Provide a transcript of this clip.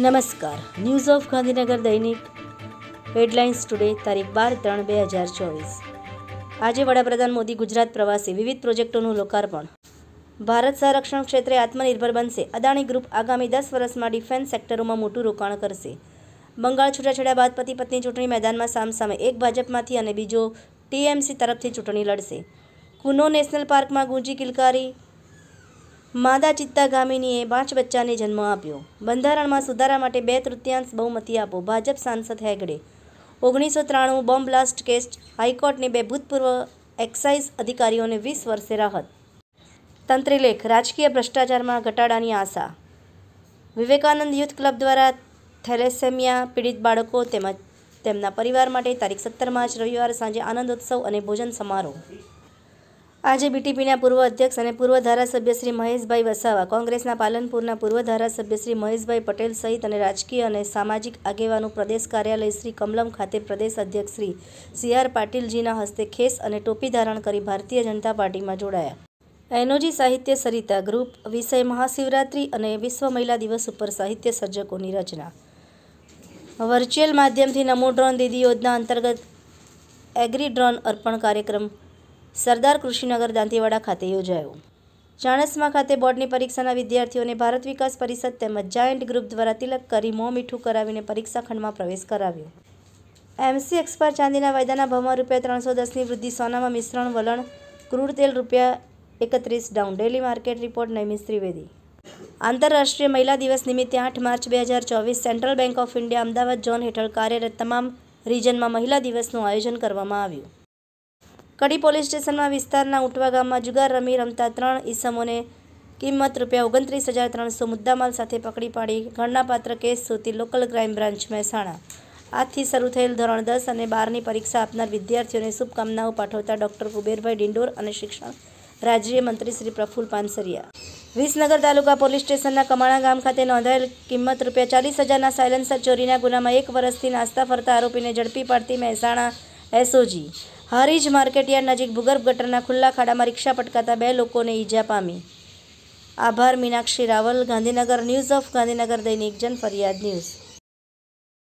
નમસ્કાર news of Gandhinagar દૈનિક headlines today તારીખ બાર ત્રણ બે હજાર ચોવીસ આજે વડાપ્રધાન મોદી ગુજરાત પ્રવાસે વિવિધ પ્રોજેક્ટોનું લોકાર્પણ ભારત સંરક્ષણ ક્ષેત્રે આત્મનિર્ભર બનશે અદાણી ગ્રુપ આગામી દસ વર્ષમાં ડિફેન્સ સેક્ટરોમાં મોટું રોકાણ કરશે બંગાળ છૂટાછેડા બાદ પતિ પત્ની ચૂંટણી મેદાનમાં સામસામે એક ભાજપમાંથી અને બીજો ટીએમસી તરફથી ચૂંટણી લડશે કુનો નેશનલ પાર્કમાં ગુંજી કિલકારી માદા ચિત્તા ગામિનીએ પાંચ બચ્ચાને જન્મ આપ્યો બંધારણમાં સુધારા માટે બે તૃતીયાંશ બહુમતી આપો ભાજપ સાંસદ હેગડે ઓગણીસો ત્રાણું બોમ્બ બ્લાસ્ટ કેસ હાઈકોર્ટને બે ભૂતપૂર્વ એક્સાઇઝ અધિકારીઓને વીસ વર્ષે રાહત તંત્રીલેખ રાજકીય ભ્રષ્ટાચારમાં ઘટાડાની આશા વિવેકાનંદ યુથ ક્લબ દ્વારા થેલેસેમિયા પીડિત બાળકો તેમજ તેમના પરિવાર માટે તારીખ સત્તર માર્ચ રવિવાર સાંજે આનંદ ઉત્સવ અને ભોજન સમારોહ આજે બીટીપીના પૂર્વ અધ્યક્ષ અને પૂર્વ ધારાસભ્ય શ્રી મહેશભાઈ વસાવા કોંગ્રેસના પાલનપુરના પૂર્વ ધારાસભ્ય શ્રી મહેશભાઈ પટેલ સહિત અને રાજકીય અને સામાજિક આગેવાનો પ્રદેશ કાર્યાલય શ્રી કમલમ ખાતે પ્રદેશ અધ્યક્ષ શ્રી સી આર પાટીલજીના હસ્તે ખેસ અને ટોપી ધારણ કરી ભારતીય જનતા પાર્ટીમાં જોડાયા એનોજી સાહિત્ય સરિતા ગ્રુપ વિષય મહાશિવરાત્રિ અને વિશ્વ મહિલા દિવસ ઉપર સાહિત્ય સર્જકોની રચના વર્ચ્યુઅલ માધ્યમથી નમો ડ્રોન દીદી યોજના અંતર્ગત એગ્રી ડ્રોન અર્પણ કાર્યક્રમ સરદાર કૃષિનગર દાંતીવાડા ખાતે યોજાયો ચાણસમા ખાતે બોર્ડની પરીક્ષાના વિદ્યાર્થીઓને ભારત વિકાસ પરિષદ તેમજ જાયન્ટ ગ્રુપ દ્વારા તિલક કરી મોં મીઠું કરાવીને પરીક્ષા ખંડમાં પ્રવેશ કરાવ્યો એમસી એક્સપાર ચાંદીના વાયદાના ભાવમાં રૂપિયા ત્રણસો દસની વૃદ્ધિ સોનામાં મિશ્રણ વલણ ક્રૂડ તેલ રૂપિયા એકત્રીસ down daily market report Naimish Trivedi આંતરરાષ્ટ્રીય મહિલા દિવસ નિમિત્તે આઠ માર્ચ બે હજાર ચોવીસ central bank of India Ahmedabad zone હેઠળ કાર્યરત તમામ રીજનમાં મહિલા દિવસનું આયોજન કરવામાં આવ્યું કડી પોલીસ સ્ટેશનમાં વિસ્તારના ઉંટવા ગામમાં જુગાર રમી રમતા ત્રણ ઈસમોને કિંમત રૂપિયા ઓગણત્રીસ હજાર ત્રણસો મુદ્દામાલ સાથે પકડી પાડી ગણનાપાત્ર કેસ શોધી લોકલ ક્રાઇમ બ્રાન્ચ મહેસાણા આજથી શરૂ થયેલ ધોરણ દસ અને બારની પરીક્ષા આપનાર વિદ્યાર્થીઓને શુભકામનાઓ પાઠવતા ડૉક્ટર કુબેરભાઈ ડિંડોર અને શિક્ષણ રાજ્ય મંત્રી શ્રી પ્રફુલ પાનસરિયા વિસનગર તાલુકા પોલીસ સ્ટેશનના કમાણા ગામ ખાતે નોંધાયેલ કિંમત રૂપિયા ચાલીસ હજારના સાયલન્સર ચોરીના ગુનામાં એક વર્ષથી નાસ્તા ફરતા આરોપીને ઝડપી પાડતી મહેસાણા એસઓજી હરીજ માર્કેટયાર્ડ નજીક ભૂગર્ભ ગટરના ખુલ્લા ખાડામાં રિક્ષા પટકાતા બે લોકોને ઈજા પામી આભાર મીનાક્ષી રાવલ ગાંધીનગર ન્યૂઝ ઓફ ગાંધીનગર દૈનિક જન ફરિયાદ ન્યૂઝ